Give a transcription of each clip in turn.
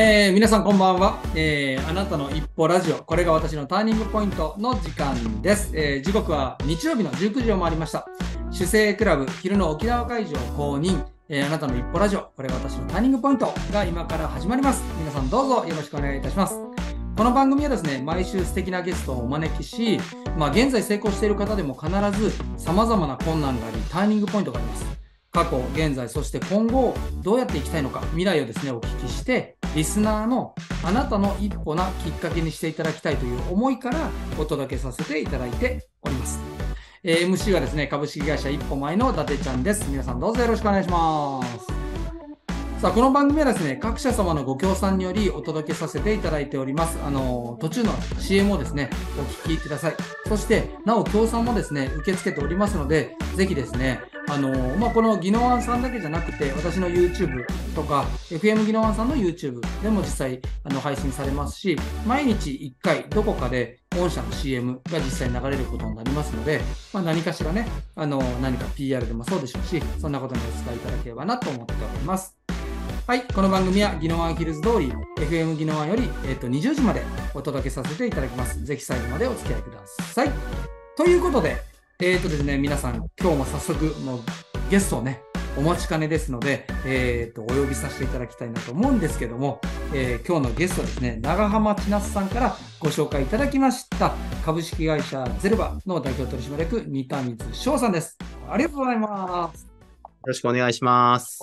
えー、皆さんこんばんは、えー、あなたの一歩ラジオこれが私のターニングポイントの時間です、えー、時刻は日曜日の19時を回りました主勢クラブ昼の沖縄会場公認、えー、あなたの一歩ラジオこれが私のターニングポイントが今から始まります皆さんどうぞよろしくお願いいたしますこの番組はですね、毎週素敵なゲストをお招きし、まあ、現在成功している方でも必ず様々な困難があり、ターニングポイントがあります。過去、現在、そして今後、どうやっていきたいのか、未来をですね、お聞きして、リスナーのあなたの一歩なきっかけにしていただきたいという思いからお届けさせていただいております。え MC はですね、株式会社一歩前の伊達ちゃんです。皆さんどうぞよろしくお願いします。さあ、この番組はですね、各社様のご協賛によりお届けさせていただいております。あの、途中の CM をですね、お聞きください。そして、なお協賛もですね、受け付けておりますので、ぜひですね、あのまあ、この宜野湾さんだけじゃなくて私の YouTube とか FM 技能案さんの YouTube でも実際あの配信されますし毎日1回どこかで御社の CM が実際に流れることになりますので、まあ、何かしらねあの何か PR でもそうでしょうしそんなことにお使いいただければなと思っております。はい、この番組は宜野湾ヒルズ通り FM 技能案より、えー、と20時までお届けさせていただきます。ぜひ最後までお付き合いください。ということでえっ、ー、とですね、皆さん、今日も早速、もうゲストをね、お待ちかねですので、えーと、お呼びさせていただきたいなと思うんですけども、えー、今日のゲストはですね長浜千夏さんからご紹介いただきました株式会社ゼルバの代表取締役三田光翔さんですありがとうございますよろしくお願いします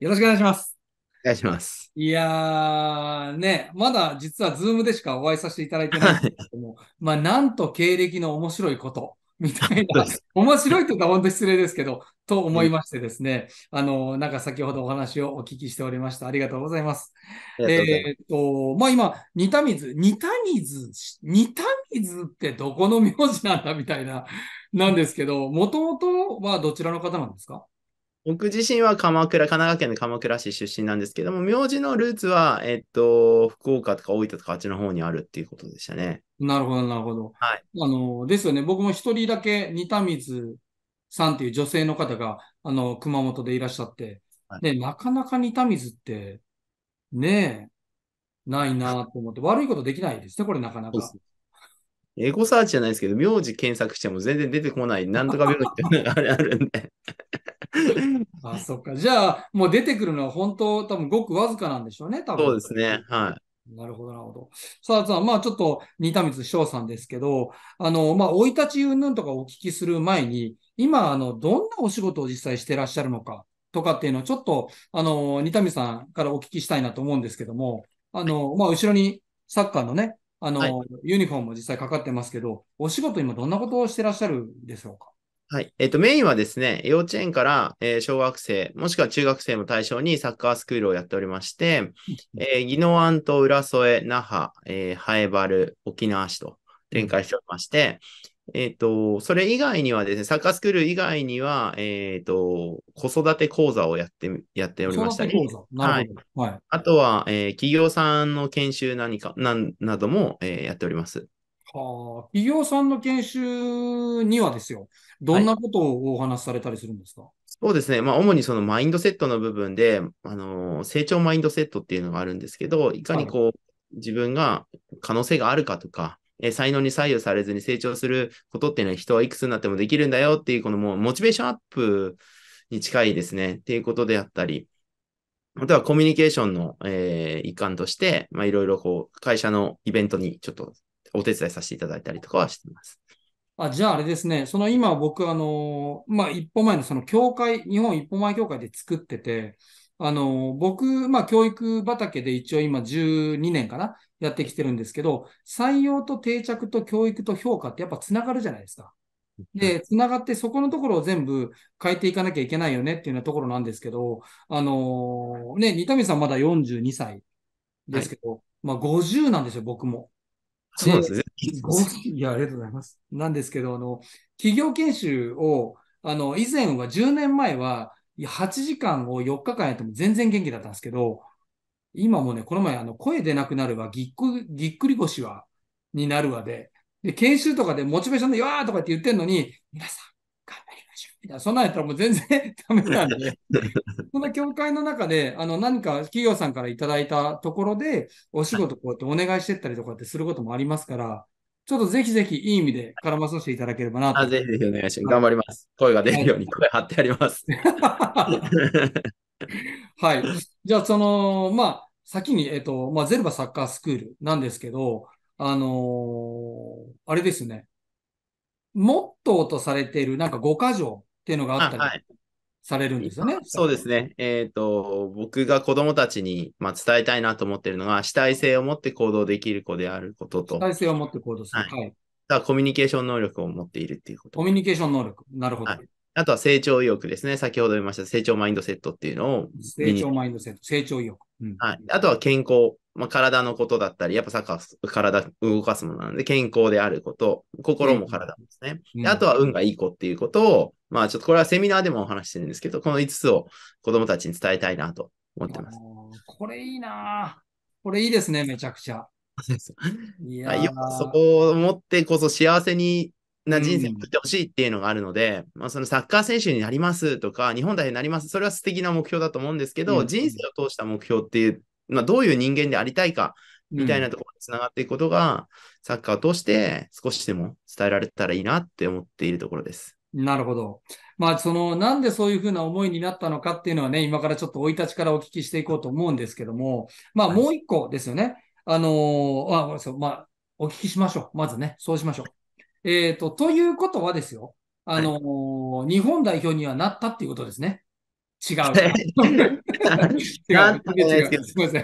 よろしくお願いしますお願いしますいやねまだ実はズームでしかお会いさせていただいてないんですけどもまあなんと経歴の面白いこと みたいな、面白いとか言っ本当失礼ですけど、と思いましてですね、あの、なんか先ほどお話をお聞きしておりました。ありがとうございます。ますえっと、まあ今、似た水、似た水、似た水ってどこの名字なんだみたいな、なんですけど、もともとはどちらの方なんですか僕自身は鎌倉、神奈川県の鎌倉市出身なんですけども、名字のルーツは、えっと、福岡とか大分とかあっちの方にあるっていうことでしたね。なるほど、なるほど。はい。あの、ですよね。僕も一人だけ、仁田水さんっていう女性の方が、あの、熊本でいらっしゃって、はい、なかなか仁田水って、ねえ、ないなと思って、悪いことできないですね、これなかなか。エゴサーチじゃないですけど、名字検索しても全然出てこない、なんとか病院ってあるんで。あ、そっか。じゃあ、もう出てくるのは本当、多分ごくわずかなんでしょうね、多分。そうですね。はい。なるほど、なるほど。さあ、さあ、まあ、ちょっと、似た光翔さんですけど、あの、まあ、生い立ち云々とかお聞きする前に、今、あの、どんなお仕事を実際してらっしゃるのか、とかっていうのを、ちょっと、あの、新た光さんからお聞きしたいなと思うんですけども、あの、まあ、後ろにサッカーのね、あの、はい、ユニフォームも実際かかってますけど、お仕事今どんなことをしてらっしゃるでしょうかはい。えっと、メインはですね、幼稚園から、えー、小学生、もしくは中学生も対象にサッカースクールをやっておりまして、えー、宜野湾と浦添、那覇、えー、ハエバル、沖縄市と展開しておりまして、えっ、ー、と、それ以外にはですね、サッカースクール以外には、えっ、ー、と、子育て講座をやって、やっておりましたね。講座なるほど。はい。はい、あとは、えー、企業さんの研修何か、な、なども、えー、やっております。はあ、企業さんの研修にはですよ、どんなことをお話しされたりするんですか、はい、そうですね。まあ、主にそのマインドセットの部分で、あの、成長マインドセットっていうのがあるんですけど、いかにこう、自分が可能性があるかとか、え才能に左右されずに成長することっていうのは人はいくつになってもできるんだよっていう、このもうモチベーションアップに近いですねっていうことであったり、あとはコミュニケーションの、えー、一環として、まあ、いろいろこう、会社のイベントにちょっとお手伝いさせていただいたりとかはしています。あじゃああれですね、その今僕、あの、まあ、一歩前のその協会、日本一歩前協会で作ってて、あの、僕、まあ、教育畑で一応今12年かな、やってきてるんですけど、採用と定着と教育と評価ってやっぱつながるじゃないですか。で、つながってそこのところを全部変えていかなきゃいけないよねっていうようなところなんですけど、あのね、二谷さんまだ42歳ですけど、はい、まあ50なんですよ、僕も。そうですね。いや、ありがとうございます。なんですけど、あの、企業研修を、あの、以前は10年前は、8時間を4日間やっても全然元気だったんですけど、今もね、この前、あの、声出なくなるわ、ぎっくぎっくり腰は、になるわで、で、研修とかでモチベーションで、わーとかって言ってんのに、皆さん、頑張りましょう。いや、そんなんやったらもう全然ダメなんで、その協会の中で、あの、何か企業さんからいただいたところで、お仕事こうやってお願いしてったりとかってすることもありますから、ちょっとぜひぜひいい意味で絡まさせていただければなあぜひぜひお願いします。頑張ります。声が出るように声張ってあります。はい。じゃあ、その、まあ、先に、えっ、と、まあ、ゼルバサッカースクールなんですけど、あのー、あれですね。モットーとされている、なんか5箇条っていうのがあったり。されるんですよね。そうですね。えっ、ー、と、僕が子供たちに、まあ、伝えたいなと思ってるのが、主体性を持って行動できる子であることと。主体性を持って行動する。はい。はい、コミュニケーション能力を持っているっていうこと。コミュニケーション能力。なるほど。はい、あとは成長意欲ですね。先ほど言いました成長マインドセットっていうのを。成長マインドセット。成長意欲。うん、はい。あとは健康まあ、体のことだったり、やっぱサッカー、体動かすものなので、健康であること、心も体もですね。うん、あとは運がいい子っていうことを、まあちょっとこれはセミナーでもお話してるんですけど、この5つを子供たちに伝えたいなと思ってます。これいいなこれいいですね、めちゃくちゃ。いやそこを持ってこそ幸せにな人生を送ってほしいっていうのがあるので、うん、まあ、そのサッカー選手になりますとか、日本代表になります、それは素敵な目標だと思うんですけど、うん、人生を通した目標っていうまあ、どういう人間でありたいか、みたいなところにつながっていくことが、うん、サッカーを通して少しでも伝えられたらいいなって思っているところです。なるほど。まあ、その、なんでそういうふうな思いになったのかっていうのはね、今からちょっと生い立ちからお聞きしていこうと思うんですけども、まあ、もう一個ですよね。あのー、あ、ごめんなさい。まあ、お聞きしましょう。まずね、そうしましょう。えっ、ー、と、ということはですよ。あのーはい、日本代表にはなったっていうことですね。違う。違う。すみません。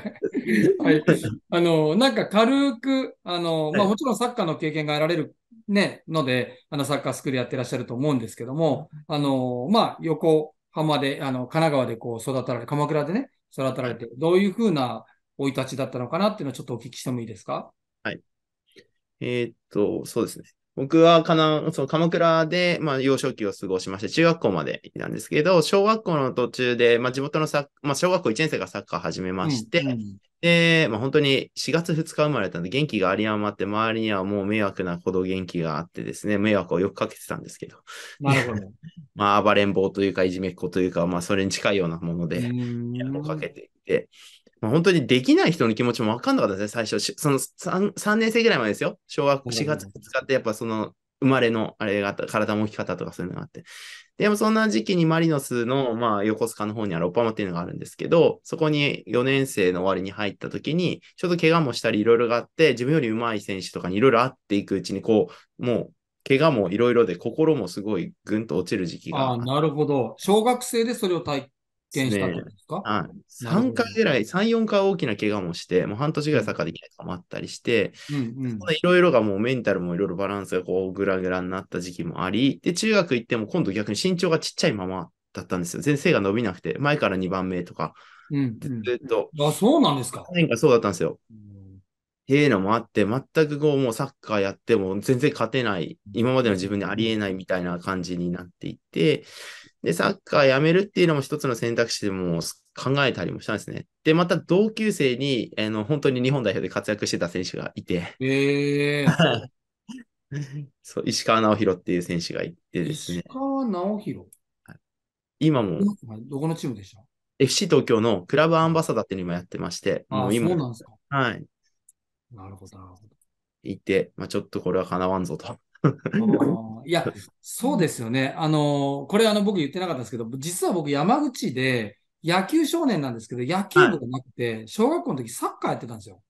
はい。あの、なんか軽く、あの、まあもちろんサッカーの経験が得られるね、ので、あの、サッカースクールやってらっしゃると思うんですけども、あの、まあ、横浜で、あの、神奈川でこう育たられ、鎌倉でね、育たられて、どういうふうな生い立ちだったのかなっていうのをちょっとお聞きしてもいいですかはい。えー、っと、そうですね。僕はかな、そう、鎌倉で、まあ、幼少期を過ごしまして、中学校までなんですけど、小学校の途中で、まあ、地元のサッ、まあ、小学校1年生がサッカー始めまして、うんうん、で、まあ、本当に4月2日生まれたんで、元気があり余って、周りにはもう迷惑なほど元気があってですね、迷惑をよくかけてたんですけど。なるほど。まあ、暴れん坊というか、いじめっ子というか、まあ、それに近いようなもので、迷惑をかけていて、本当にできない人の気持ちも分かんなかったですね、最初。その 3, 3年生ぐらいまでですよ。小学4月使って、やっぱその生まれのあれがあった、体の大き方とかそういうのがあって。でもそんな時期にマリノスの、まあ、横須賀の方にあるオパマっていうのがあるんですけど、そこに4年生の終わりに入った時に、ちょっと怪我もしたりいろいろがあって、自分より上手い選手とかにいろいろあっていくうちに、こう、もう、怪我もいろいろで心もすごいぐんと落ちる時期があ。あなるほど。小学生でそれを体減したんですか、い、3回ぐらい、3、4回大きな怪我もして、もう半年ぐらいサッカーできないとかもあったりして、いろいろがもうメンタルもいろいろバランスがこうグラグラになった時期もあり、で、中学行っても今度逆に身長がちっちゃいままだったんですよ。全然背が伸びなくて、前から2番目とか、ずっと。あ、そうなんですか。年間そうだったんですよ。へえのもあって、全くこう、もうサッカーやっても全然勝てない、今までの自分にありえないみたいな感じになっていて、で、サッカーやめるっていうのも一つの選択肢でも考えたりもしたんですね。で、また同級生に、あの、本当に日本代表で活躍してた選手がいて。えー、そう、石川直弘っていう選手がいてですね。石川直弘今も。どこのチームでした ?FC 東京のクラブアンバサダーっていうの今やってまして。あもう今そうなんですか。はい。なるほど、なるほど。いて、まあちょっとこれはかなわんぞと。いや、そうですよね。あの、これあの僕言ってなかったんですけど、実は僕山口で野球少年なんですけど、野球部がなくて、はい、小学校の時サッカーやってたんですよ。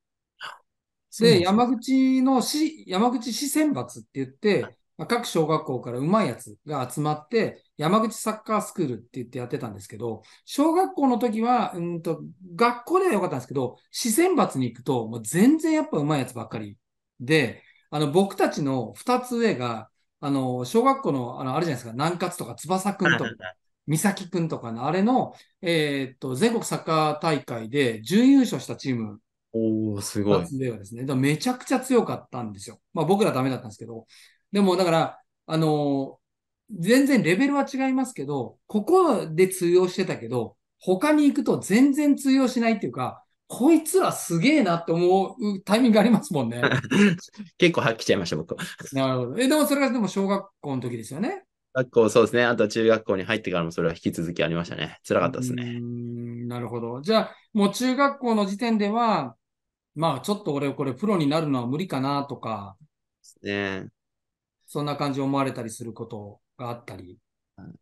で、山口の市、山口市選抜って言って、ま各小学校からうまいやつが集まって、山口サッカースクールって言ってやってたんですけど、小学校の時は、うんと、学校では良かったんですけど、市選抜に行くと、もう全然やっぱうまいやつばっかりで、あの、僕たちの二つ上が、あの、小学校の、あの、あれじゃないですか、南葛とか翼くんとか、三崎くんとかの、あれの、えー、っと、全国サッカー大会で準優勝したチーム。おー、すごい。ではですね、めちゃくちゃ強かったんですよ。まあ僕らダメだったんですけど。でも、だから、あの、全然レベルは違いますけど、ここで通用してたけど、他に行くと全然通用しないっていうか、こいつらすげえなって思うタイミングありますもんね。結構はっきちゃいました、僕。なるほど。え、でもそれがでも小学校の時ですよね。学校、そうですね。あと中学校に入ってからもそれは引き続きありましたね。辛かったですね。なるほど。じゃあ、もう中学校の時点では、まあちょっと俺これプロになるのは無理かなとか、ね、そんな感じ思われたりすることがあったり、うん、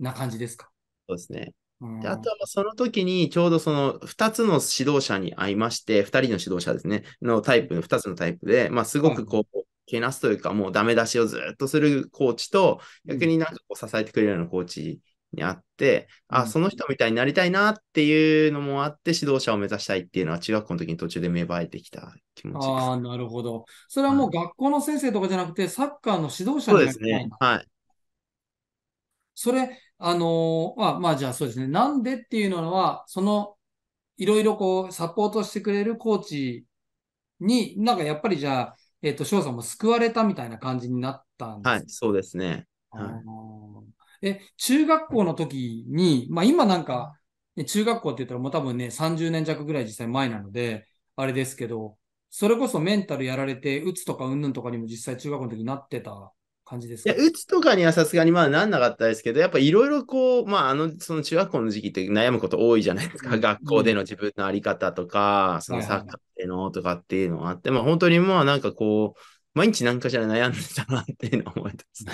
な感じですかそうですね。であとはその時にちょうどその2つの指導者に会いまして、2人の指導者ですね、のタイプ、2つのタイプで、まあ、すごくこう、けなすというか、もうダメ出しをずっとするコーチと、逆になんかこう支えてくれるようなコーチにあって、うん、あ、その人みたいになりたいなっていうのもあって、指導者を目指したいっていうのは、中学校の時に途中で芽生えてきた気持ちです。ああ、なるほど。それはもう学校の先生とかじゃなくて、はい、サッカーの指導者になそうですね。はい。それ、あのまあ、まあ、じゃあそうですね。なんでっていうのは、その、いろいろこう、サポートしてくれるコーチに、なんかやっぱりじゃあ、えっ、ー、と、翔さんも救われたみたいな感じになったんですはい、そうですね。はい、え、中学校の時に、まあ今なんか、ね、中学校って言ったらもう多分ね、30年弱ぐらい実際前なので、あれですけど、それこそメンタルやられて、打つとかうんぬんとかにも実際中学校の時になってた感じですかいや、うつとかにはさすがにまあなんなかったですけど、やっぱいろいろこう、まああの、その中学校の時期って悩むこと多いじゃないですか。うん、学校での自分のあり方とか、そのサッカーでのとかっていうのがあって、まあ本当にまあなんかこう、毎日何かしら悩んでたなっていうのを思います。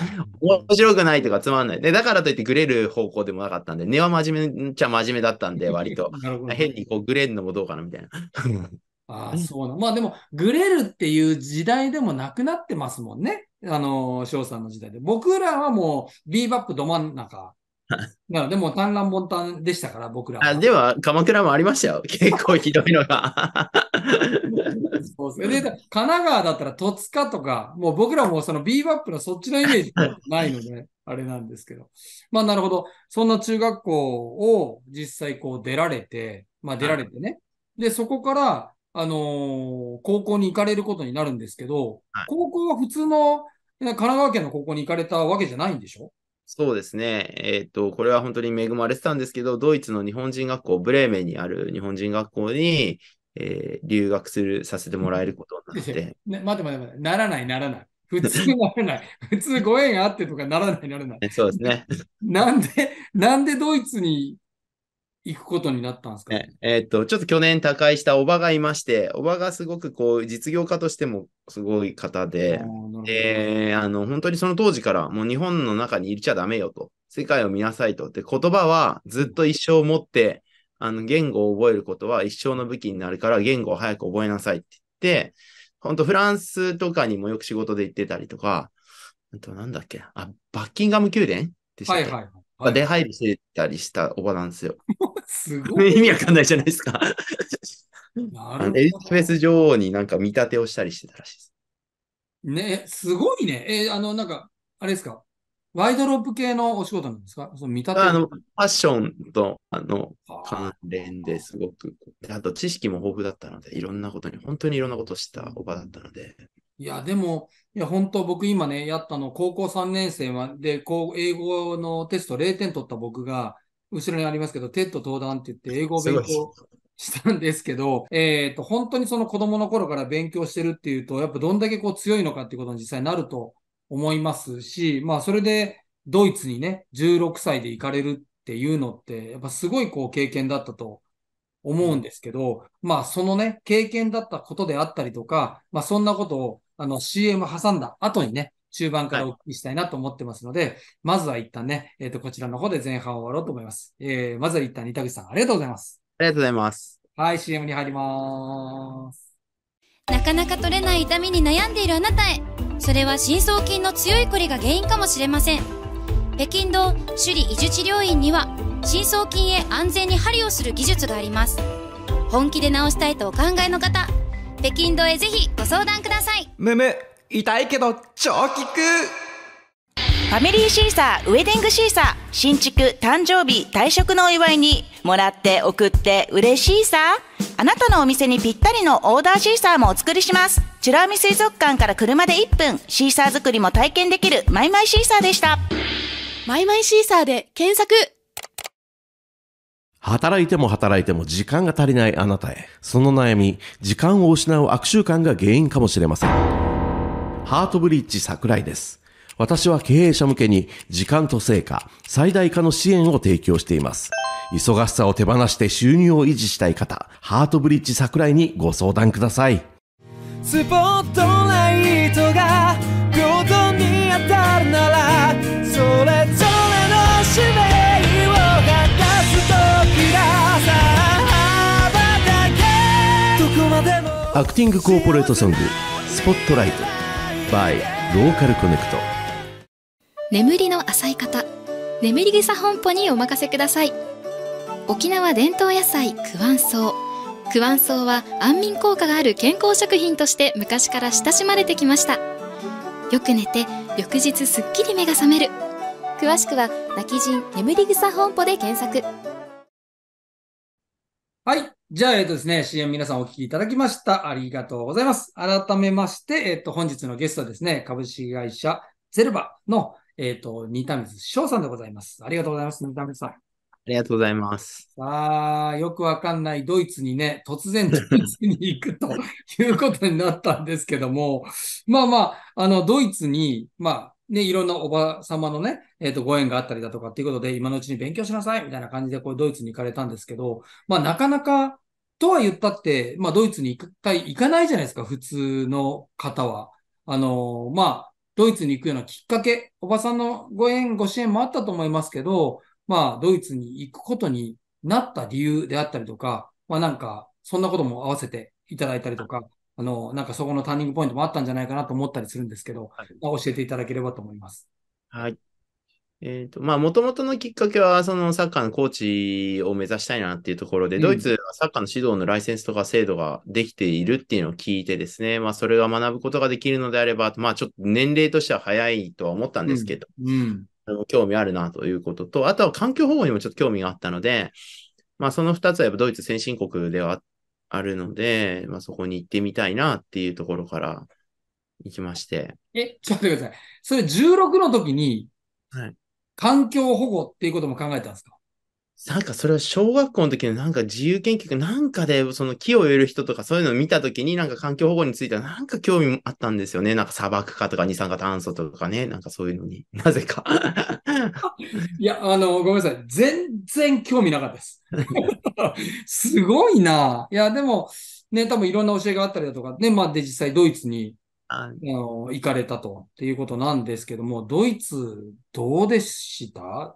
面白くないとかつまんない。で、だからといってグレる方向でもなかったんで、根は真面目っちゃ真面目だったんで、割と。変にこうグレるのもどうかなみたいな。ああ、そうな。まあでも、グレるっていう時代でもなくなってますもんね。あの、翔さんの時代で。僕らはもう、ビーバップど真ん中。なので、もう、単乱ボンタンでしたから、僕らは。あでは、鎌倉もありましたよ。結構ひどいのが。そうですで、神奈川だったら戸塚とか、もう僕らもそのビーバップのそっちのイメージないので、あれなんですけど。まあ、なるほど。そんな中学校を実際こう出られて、まあ出られてね。で、そこから、あのー、高校に行かれることになるんですけど、はい、高校は普通の神奈川県の高校に行かれたわけじゃないんでしょそうですね。えっ、ー、と、これは本当に恵まれてたんですけど、ドイツの日本人学校、ブレーメンにある日本人学校に、えー、留学するさせてもらえることになって。ね、待って待って待って、ならない、ならない。普通ならない。普通ご縁あってとかならない、ならない。そうですね。なんで、なんでドイツに行くことになったんですか、ね、えー、っと、ちょっと去年他界したおばがいまして、おばがすごくこう、実業家としてもすごい方で、で、あの、本当にその当時からもう日本の中にいちゃダメよと、世界を見なさいと。で、言葉はずっと一生持って、あの、言語を覚えることは一生の武器になるから、言語を早く覚えなさいって言って、本当フランスとかにもよく仕事で行ってたりとか、あとなんだっけ、あ、バッキンガム宮殿でしたっけ、はいはいまあ、出入りしてたりしたおばなんですよ。すごい。意味わかんないじゃないですかなエリザベス女王になんか見立てをしたりしてたらしいです。ね、すごいね。えー、あの、なんか、あれですか。ワイドロープ系のお仕事なんですかその見立てあのファッションとあの関連ですごくあと知識も豊富だったので、いろんなことに、本当にいろんなことしたおばだったので、いや、でも、いや、本当僕今ね、やったの、高校3年生まで、こう、英語のテスト0点取った僕が、後ろにありますけど、テッド登壇って言って英語を勉強したんですけど、えっ、と、本当にその子供の頃から勉強してるっていうと、やっぱどんだけこう強いのかっていうことに実際になると思いますし、まあ、それでドイツにね、16歳で行かれるっていうのって、やっぱすごいこう経験だったと思うんですけど、まあ、そのね、経験だったことであったりとか、まあ、そんなことをあの CM 挟んだ後にね、中盤からお聞きしたいなと思ってますので、はい、まずは一旦ね、えっ、ー、と、こちらの方で前半を終わろうと思います。えー、まずは一旦、板口さん、ありがとうございます。ありがとうございます。はい、CM に入ります。なかなか取れない痛みに悩んでいるあなたへ。それは深層筋の強いこりが原因かもしれません。北京道首里移住治療院には、深層筋へ安全に針をする技術があります。本気で治したいとお考えの方、北京堂へぜひご相談くださいむむ痛いけど超効くファミリーシーサー、ウェディングシーサー、新築、誕生日、退職のお祝いに、もらって送って嬉しいさ。あなたのお店にぴったりのオーダーシーサーもお作りします。美ら海水族館から車で1分、シーサー作りも体験できるマイマイシーサーでした。マイマイシーサーで検索働いても働いても時間が足りないあなたへ。その悩み、時間を失う悪習慣が原因かもしれません。ハートブリッジ桜井です。私は経営者向けに時間と成果、最大化の支援を提供しています。忙しさを手放して収入を維持したい方、ハートブリッジ桜井にご相談ください。スポットライトが平等に当たるなら、それアクティングコーポレートソング「スポットライト by ローカルコネクト眠りの浅い方眠り草本舗にお任せください沖縄伝統野菜クワンソウクワンソウは安眠効果がある健康食品として昔から親しまれてきましたよく寝て翌日すっきり目が覚める詳しくは泣き人眠り草本舗で検索はいじゃあ、えっとですね、CM 皆さんお聞きいただきました。ありがとうございます。改めまして、えっと、本日のゲストですね、株式会社ゼルバの、えっと、新田水翔さんでございます。ありがとうございます、新田水さん。ありがとうございます。さあ、よくわかんないドイツにね、突然ドイツに行くということになったんですけども、まあまあ、あの、ドイツに、まあ、ね、いろんなおば様のね、えっ、ー、と、ご縁があったりだとかっていうことで、今のうちに勉強しなさいみたいな感じで、こう、ドイツに行かれたんですけど、まあ、なかなかとは言ったって、まあ、ドイツに一回行かないじゃないですか、普通の方は。あの、まあ、ドイツに行くようなきっかけ、おばさんのご縁、ご支援もあったと思いますけど、まあ、ドイツに行くことになった理由であったりとか、まあなんか、そんなことも合わせていただいたりとか、あの、なんかそこのターニングポイントもあったんじゃないかなと思ったりするんですけど、はい、ま教えていただければと思います。はい。えっ、ー、と、まあ、もともとのきっかけは、そのサッカーのコーチを目指したいなっていうところで、ドイツはサッカーの指導のライセンスとか制度ができているっていうのを聞いてですね、まあ、それが学ぶことができるのであれば、まあ、ちょっと年齢としては早いとは思ったんですけど、うん、うん、興味あるなということと、あとは環境保護にもちょっと興味があったので、まあ、その2つはやっぱドイツ先進国ではあるので、まあ、そこに行ってみたいなっていうところから行きまして。え、ちょっと待ってください。それ16の時に、はい。環境保護っていうことも考えたんですかなんかそれは小学校の時のなんか自由研究なんかでその木を植える人とかそういうのを見た時になんか環境保護についてはなんか興味もあったんですよね。なんか砂漠化とか二酸化炭素とかね。なんかそういうのに。なぜか。いや、あの、ごめんなさい。全然興味なかったです。すごいな。いや、でもね、多分いろんな教えがあったりだとか、ね、まあで実際ドイツにあの行かれたとっていうことなんですけども、ドイツどうでした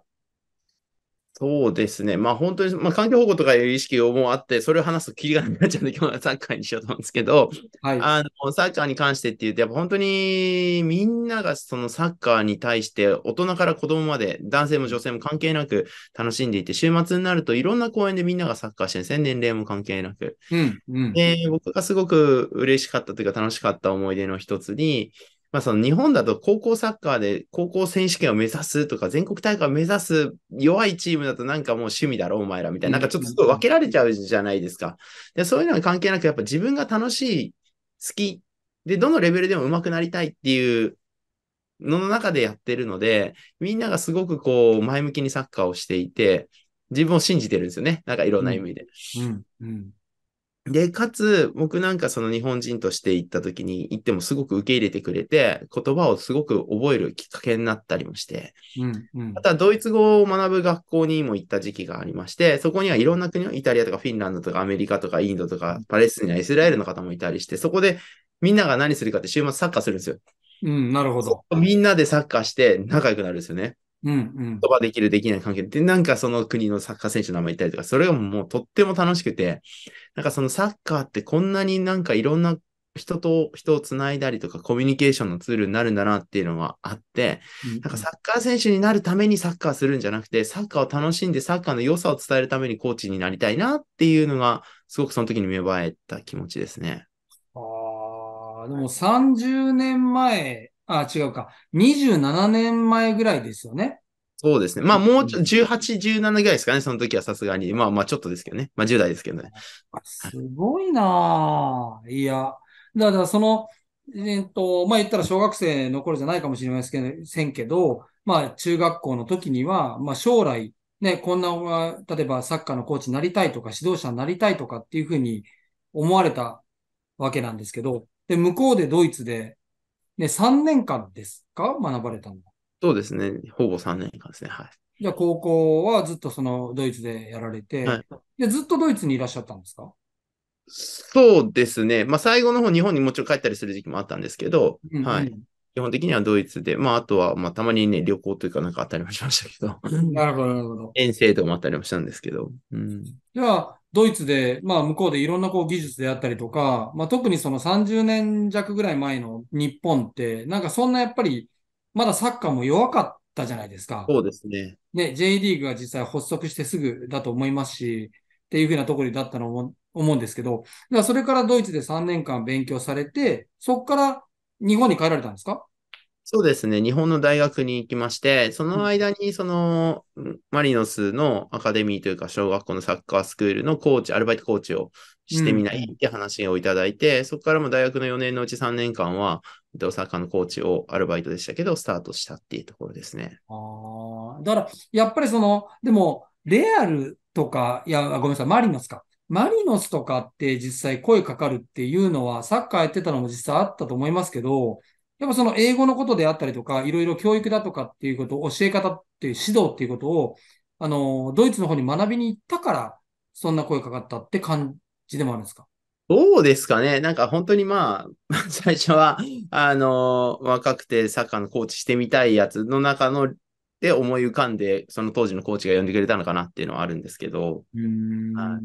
そうですね。まあ本当に、まあ、環境保護とかいう意識をもあって、それを話すとキがなくなっちゃうんで、今日はサッカーにしようと思うんですけど、はい、あのサッカーに関してって言うと、やっぱ本当にみんながそのサッカーに対して、大人から子供まで、男性も女性も関係なく楽しんでいて、週末になるといろんな公園でみんながサッカーしてるんですね。年齢も関係なく。うんうん、で僕がすごく嬉しかったというか楽しかった思い出の一つに、まあその日本だと高校サッカーで高校選手権を目指すとか全国大会を目指す弱いチームだとなんかもう趣味だろお前らみたいな、なんかちょっとすごい分けられちゃうじゃないですか。でそういうのは関係なくやっぱ自分が楽しい、好き、で、どのレベルでも上手くなりたいっていうのの中でやってるので、みんながすごくこう前向きにサッカーをしていて、自分を信じてるんですよね。なんかいろんな意味で。うん。うん、うんで、かつ、僕なんかその日本人として行った時に行ってもすごく受け入れてくれて、言葉をすごく覚えるきっかけになったりもして、うんうん、ドイツ語を学ぶ学校にも行った時期がありまして、そこにはいろんな国のイタリアとかフィンランドとかアメリカとかインドとかパレスチナ、イスラエルの方もいたりして、そこでみんなが何するかって週末サッカーするんですよ。うん、なるほど。みんなでサッカーして仲良くなるんですよね。うん言葉できる、できない関係で、なんかその国のサッカー選手の名前言ったりとか、それがもうとっても楽しくて、なんかそのサッカーってこんなになんかいろんな人と人をつないだりとかコミュニケーションのツールになるんだなっていうのはあって、なんかサッカー選手になるためにサッカーするんじゃなくて、サッカーを楽しんでサッカーの良さを伝えるためにコーチになりたいなっていうのが、すごくその時に芽生えた気持ちですね。ああ、でも30年前あ、違うか。27年前ぐらいですよね。そうですね。まあもうちょっ18、17ぐらいですかね、その時はさすがに。まあまあちょっとですけどね。まあ10代ですけどね。すごいなぁ。いや。だからその、えっと、まあ言ったら小学生の頃じゃないかもしれませんけど、まあ中学校の時には、まあ将来、ね、こんな、例えばサッカーのコーチになりたいとか、指導者になりたいとかっていうふうに思われたわけなんですけど、で、向こうでドイツでで、3年間ですか学ばれたのそうですね。ほぼ3年間ですね。はい。じゃあ、高校はずっとそのドイツでやられて、はい、でずっとドイツにいらっしゃったんですかそうですね。まあ、最後の方、日本にもちろん帰ったりする時期もあったんですけど、うんうん、はい。基本的にはドイツで、まあ、あとは、まあ、たまにね、旅行というかなんかあったりもしましたけど。なるほど、なるほど。遠征とかもあったりもしたんですけど。うん。じゃあ、ドイツで、まあ向こうでいろんなこう技術であったりとか、まあ特にその30年弱ぐらい前の日本って、なんかそんなやっぱり、まだサッカーも弱かったじゃないですか。そうですね。ね、J リーグが実際発足してすぐだと思いますし、っていうふうなところだったのも思うんですけど、それからドイツで3年間勉強されて、そこから日本に帰られたんですかそうですね。日本の大学に行きまして、その間に、その、マリノスのアカデミーというか、小学校のサッカースクールのコーチ、アルバイトコーチをしてみないって話をいただいて、うん、そこからも大学の4年のうち3年間は、サッカーのコーチをアルバイトでしたけど、スタートしたっていうところですね。ああ、だから、やっぱりその、でも、レアルとか、いや、ごめんなさい、マリノスか。マリノスとかって実際声かかるっていうのは、サッカーやってたのも実際あったと思いますけど、やっぱその英語のことであったりとか、いろいろ教育だとかっていうことを、教え方っていう指導っていうことを、あの、ドイツの方に学びに行ったから、そんな声かかったって感じでもあるんですかどうですかねなんか本当にまあ、最初は、あの、若くてサッカーのコーチしてみたいやつの中ので思い浮かんで、その当時のコーチが呼んでくれたのかなっていうのはあるんですけど。うん、な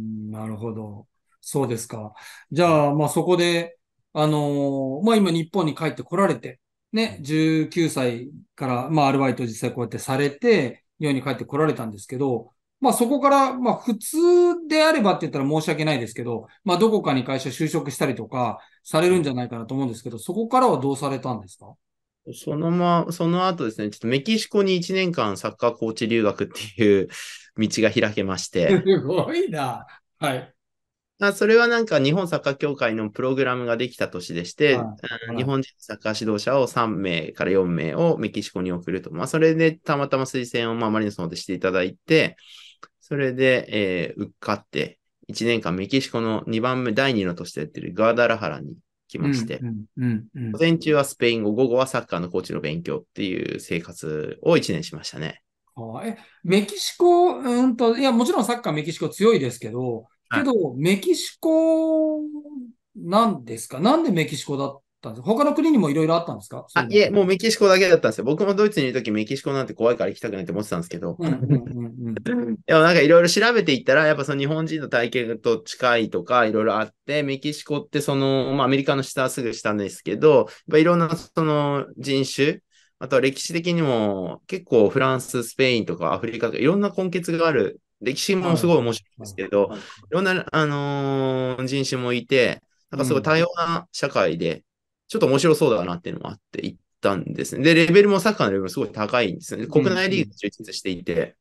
るほど。そうですか。じゃあ、まあそこで、あのー、まあ、今日本に帰って来られて、ね、19歳から、まあ、アルバイト実際こうやってされて、日本に帰って来られたんですけど、まあ、そこから、まあ、普通であればって言ったら申し訳ないですけど、まあ、どこかに会社就職したりとかされるんじゃないかなと思うんですけど、そこからはどうされたんですかそのま、その後ですね、ちょっとメキシコに1年間サッカーコーチ留学っていう道が開けまして。すごいな。はい。あそれはなんか日本サッカー協会のプログラムができた年でして、はい、日本人サッカー指導者を3名から4名をメキシコに送ると。まあ、それでたまたま推薦をまあマリノスの方でしていただいて、それで、えー、受かって、1年間メキシコの2番目、第2の年でやってるガーダラハラに来まして、午前中はスペイン語、午後はサッカーのコーチの勉強っていう生活を1年しましたね。えメキシコ、うんと、いや、もちろんサッカーメキシコ強いですけど、けど、メキシコなんですかなんでメキシコだったんですか他の国にもいろいろあったんですかあいえ、もうメキシコだけだったんですよ。僕もドイツにいるときメキシコなんて怖いから行きたくないって思ってたんですけど。でもなんかいろいろ調べていったら、やっぱその日本人の体験と近いとかいろいろあって、メキシコってその、まあアメリカの下はすぐ下ですけど、いろんなその人種、あとは歴史的にも結構フランス、スペインとかアフリカとかいろんな根血がある歴史もすごい面白いんですけど、いろんな、あのー、人種もいて、なんかすごい多様な社会で、ちょっと面白そうだなっていうのもあって行ったんですね。で、レベルもサッカーのレベルもすごい高いんですね。国内リーグ充実していて、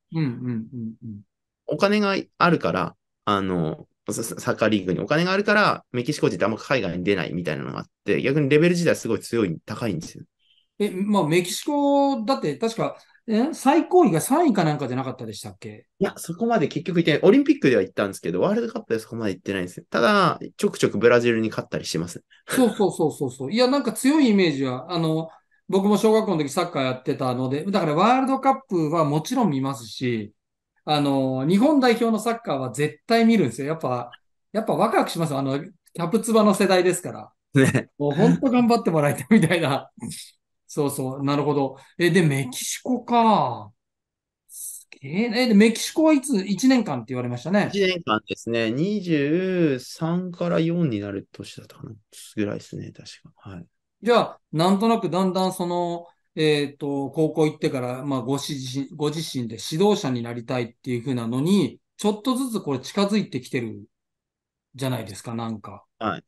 お金があるから、あの、サッカーリーグにお金があるから、メキシコ人ってあんま海外に出ないみたいなのがあって、逆にレベル自体すごい強い、高いんですよ。え、まあ、メキシコ、だって確か、え最高位が3位かなんかじゃなかったでしたっけいや、そこまで結局いってない。オリンピックでは行ったんですけど、ワールドカップではそこまで行ってないんですよ。ただ、ちょくちょくブラジルに勝ったりしてます。そうそうそうそうそう。いや、なんか強いイメージは、あの、僕も小学校の時サッカーやってたので、だからワールドカップはもちろん見ますし、あの、日本代表のサッカーは絶対見るんですよ。やっぱ、やっぱワクワクしますあの、キャプツバの世代ですから。ね。もう本当頑張ってもらいたいみたいなそうそう、なるほど。え、で、メキシコか。すげえ。え、で、メキシコはいつ、1年間って言われましたね。1年間ですね。23から4になる年だったかな。ぐらいですね、確か。はい。じゃあ、なんとなくだんだんその、えっ、ー、と、高校行ってから、まあ、ご自身、ご自身で指導者になりたいっていうふうなのに、ちょっとずつこれ近づいてきてるじゃないですか、なんか。はい。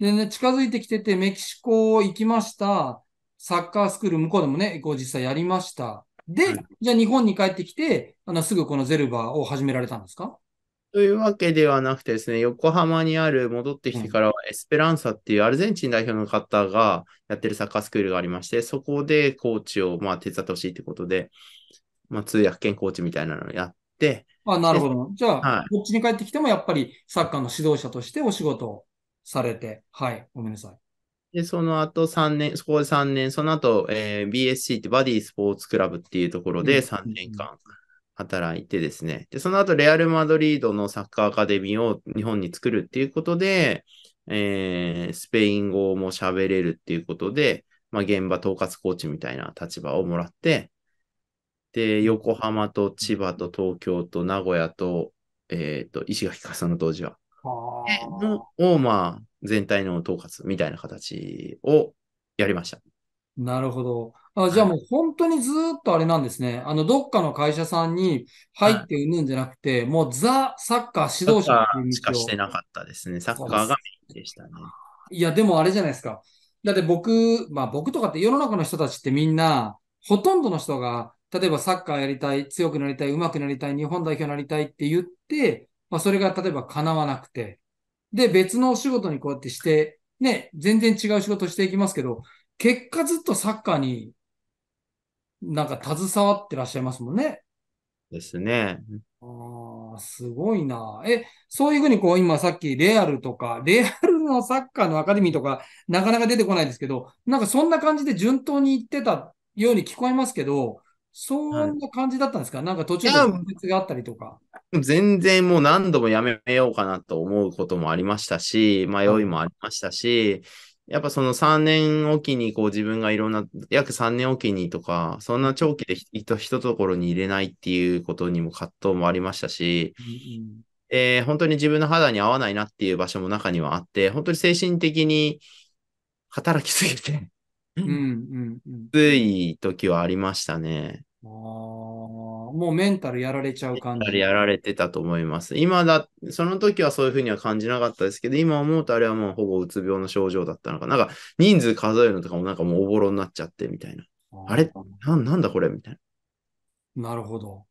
でね、近づいてきてて、メキシコ行きました。サッカースクール、向こうでもね、こう実際やりました。で、じゃあ日本に帰ってきて、あのすぐこのゼルバーを始められたんですかというわけではなくてですね、横浜にある戻ってきてからエスペランサっていうアルゼンチン代表の方がやってるサッカースクールがありまして、そこでコーチをまあ手伝ってほしいということで、まあ、通訳兼コーチみたいなのをやって。あなるほど。じゃあ、はい、こっちに帰ってきてもやっぱりサッカーの指導者としてお仕事をされて、はい、ごめんなさい。で、その後3年、そこで3年、その後、えー、BSC ってバディスポーツクラブっていうところで3年間働いてですね。で、その後、レアル・マドリードのサッカーアカデミーを日本に作るっていうことで、えー、スペイン語も喋れるっていうことで、まあ、現場統括コーチみたいな立場をもらって、で、横浜と千葉と東京と名古屋と、えっ、ー、と、石垣かその当時は。を、まあ、全体の統括みたいな形をやりました。なるほど。あじゃあもう本当にずっとあれなんですね。あの、どっかの会社さんに入ってうんんじゃなくて、はい、もうザ・サッカー指導者っていうしかしてなかったですね。サッカーがメインでしたね。いや、でもあれじゃないですか。だって僕、まあ僕とかって世の中の人たちってみんな、ほとんどの人が、例えばサッカーやりたい、強くなりたい、上手くなりたい、日本代表になりたいって言って、まあそれが例えば叶わなくて、で、別のお仕事にこうやってして、ね、全然違う仕事していきますけど、結果ずっとサッカーになんか携わってらっしゃいますもんね。ですね。ああ、すごいな。え、そういうふうにこう今さっきレアルとか、レアルのサッカーのアカデミーとかなかなか出てこないですけど、なんかそんな感じで順当に行ってたように聞こえますけど、そんな感じだったんですか、はい、なんか途中で分裂があったりとか。全然もう何度もやめようかなと思うこともありましたし、迷いもありましたし、やっぱその3年おきにこう自分がいろんな、約3年おきにとか、そんな長期でひとひとところに入れないっていうことにも葛藤もありましたし、うん、えー、本当に自分の肌に合わないなっていう場所も中にはあって、本当に精神的に働きすぎてうんうん、うん、つい時はありましたね。あもうメンタルやられちゃう感じ。やられてたと思います。今だ、その時はそういうふうには感じなかったですけど、今思うとあれはもうほぼうつ病の症状だったのかな。んか人数数えるのとかもなんかもうおぼろになっちゃってみたいな。ああれななんだこれみたいな。なるほど。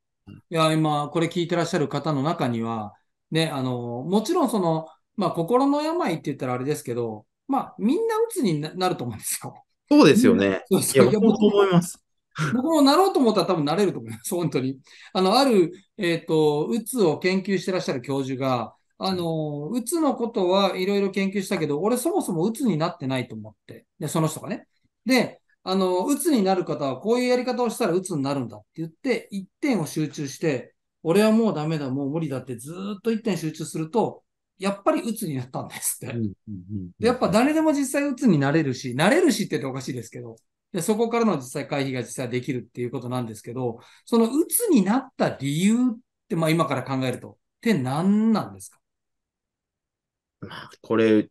いや、今、これ聞いてらっしゃる方の中には、ね、あの、もちろんその、まあ、心の病って言ったらあれですけど、まあ、みんな鬱になると思うんですよ。そうですよね。そうそういや、いや思います。僕もなろうと思ったら多分なれると思います、本当に。あの、ある、えっ、ー、と、うつを研究してらっしゃる教授が、あの、うつのことはいろいろ研究したけど、俺そもそもうつになってないと思って。で、その人がね。で、あの、うつになる方はこういうやり方をしたらうつになるんだって言って、一点を集中して、俺はもうダメだ、もう無理だってずっと一点集中すると、やっぱり鬱になったんですって。やっぱ誰でも実際鬱になれるし、なれるしって言っておかしいですけど、で、そこからの実際回避が実際できるっていうことなんですけど、そのうつになった理由って、まあ今から考えると、って何なんですかまあ、これ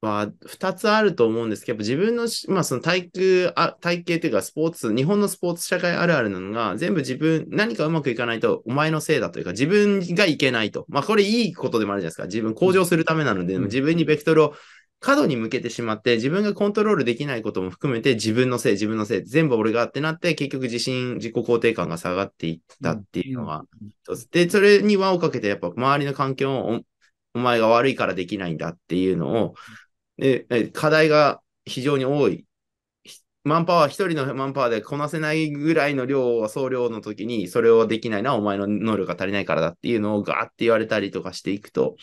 は2つあると思うんですけど、自分の,、まあその体育あ体系というかスポーツ、日本のスポーツ社会あるあるなのが、全部自分、何かうまくいかないとお前のせいだというか、自分がいけないと。まあこれいいことでもあるじゃないですか。自分向上するためなので、自分にベクトルを過度に向けてしまって、自分がコントロールできないことも含めて、自分のせい、自分のせい、全部俺がってなって、結局自信、自己肯定感が下がっていったっていうのは、うん、で、それに輪をかけて、やっぱ周りの環境をお前が悪いからできないんだっていうのを、課題が非常に多いマンパワー、一人のマンパワーでこなせないぐらいの量は総量の時に、それをできないのはお前の能力が足りないからだっていうのをガーって言われたりとかしていくと、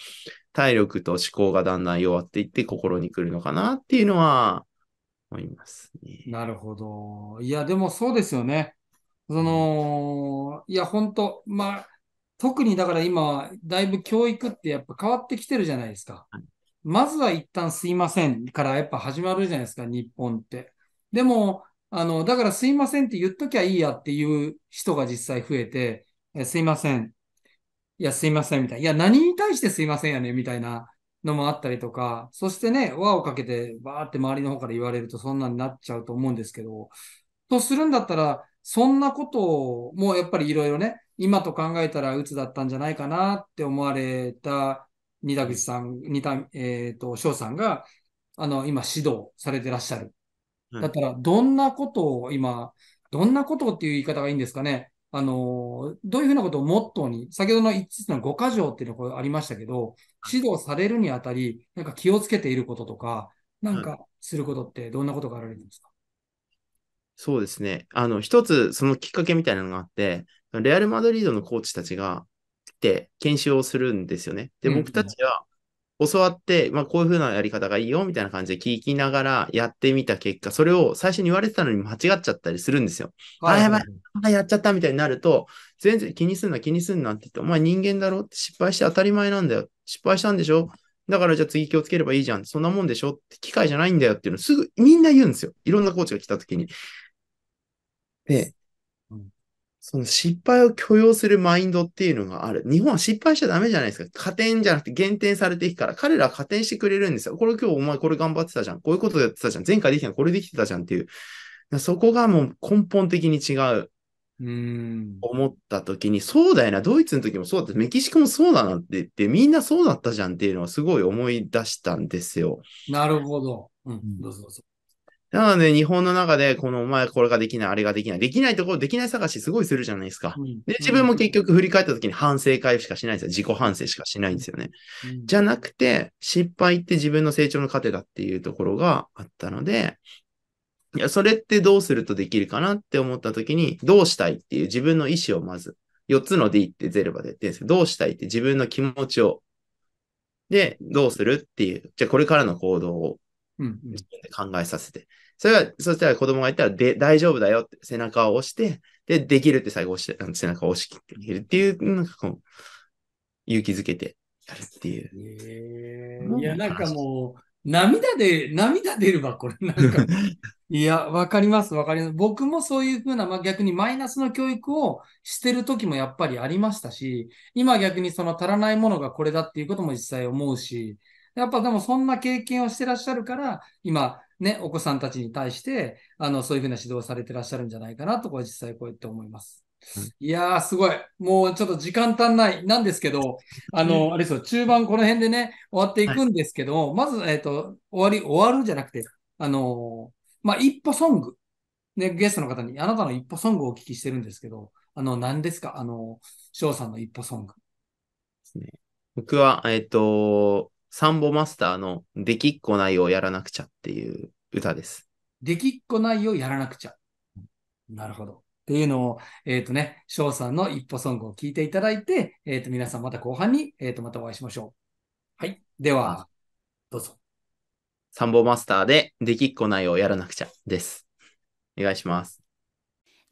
体力と思考がだんだん弱っていって心に来るのかなっていうのは思います、ね、なるほど。いや、でもそうですよね。その、いや、本当まあ、特にだから今、だいぶ教育ってやっぱ変わってきてるじゃないですか。はい、まずは一旦すいませんからやっぱ始まるじゃないですか、日本って。でも、あの、だからすいませんって言っときゃいいやっていう人が実際増えて、えすいません。いや、すいません、みたいな。いや、何に対してすいませんやね、みたいなのもあったりとか、そしてね、輪をかけて、バーって周りの方から言われるとそんなになっちゃうと思うんですけど、とするんだったら、そんなことを、もうやっぱりいろいろね、今と考えたら鬱だったんじゃないかなって思われた二田口さん、二田、えっ、ー、と、翔さんが、あの、今指導されてらっしゃる。だったら、どんなことを今、どんなことっていう言い方がいいんですかね。あの、どういうふうなことをモットーに、先ほどの5つの5か条っていうのがありましたけど、指導されるにあたり、なんか気をつけていることとか、なんかすることってどんなことがあられるんですか、そうですね。あの、一つ、そのきっかけみたいなのがあって、レアル・マドリードのコーチたちが来て研修をするんですよね。で、僕たちは、教わって、まあ、こういう風なやり方がいいよみたいな感じで聞きながらやってみた結果、それを最初に言われてたのに間違っちゃったりするんですよ。はい、あ、やばい、あやっちゃったみたいになると、全然気にすんな、気にすんなって言って、お前人間だろって失敗して当たり前なんだよ。失敗したんでしょだからじゃあ次気をつければいいじゃん。そんなもんでしょって機械じゃないんだよっていうのすぐみんな言うんですよ。いろんなコーチが来た時に。で、その失敗を許容するマインドっていうのがある。日本は失敗しちゃダメじゃないですか。加点じゃなくて減点されていくから、彼らは加点してくれるんですよ。これ今日お前これ頑張ってたじゃん。こういうことやってたじゃん。前回できたのこれできてたじゃんっていう。そこがもう根本的に違う。うん。思った時に、そうだよな。ドイツの時もそうだった。メキシコもそうだなって言って、みんなそうだったじゃんっていうのはすごい思い出したんですよ。なるほど。うん、どうぞどうぞ。なので、日本の中で、このお前これができない、あれができない、できないところ、できない探しすごいするじゃないですか。で、自分も結局振り返った時に反省会しかしないんですよ。自己反省しかしないんですよね。じゃなくて、失敗って自分の成長の糧だっていうところがあったので、いや、それってどうするとできるかなって思った時に、どうしたいっていう自分の意思をまず、4つの D ってゼルバで言ってるんですけど、どうしたいって自分の気持ちを、で、どうするっていう、じゃあこれからの行動を自分で考えさせて、それは、そしたら子供がいたら、で、大丈夫だよって背中を押して、で、できるって最後押して、背中を押し切っているっていう、なんかこう、勇気づけてやるっていう。いや、なんかもう、涙で、涙出るわ、これ。なんか いや、わかります、わかります。僕もそういうふうな、まあ、逆にマイナスの教育をしてる時もやっぱりありましたし、今逆にその足らないものがこれだっていうことも実際思うし、やっぱでもそんな経験をしてらっしゃるから、今、ね、お子さんたちに対して、あの、そういうふうな指導されてらっしゃるんじゃないかなと、これ実際こうやって思います。いやー、すごい。もうちょっと時間足んない、なんですけど、あの、あれですよ、中盤この辺でね、終わっていくんですけど、はい、まず、えっ、ー、と、終わり、終わるじゃなくて、あのー、まあ、一歩ソング。ね、ゲストの方に、あなたの一歩ソングをお聞きしてるんですけど、あの、何ですかあの、翔さんの一歩ソング。僕は、えっ、ー、と、サンボマスターのできっこないをやらなくちゃっていう歌です。できっこないをやらなくちゃ。なるほど。っていうのを、えっ、ー、とね、翔さんの一歩ソングを聞いていただいて、えっ、ー、と、皆さんまた後半に、えっ、ー、と、またお会いしましょう。はい。では、どうぞ。サンボマスターで、できっこないをやらなくちゃです。お願いします。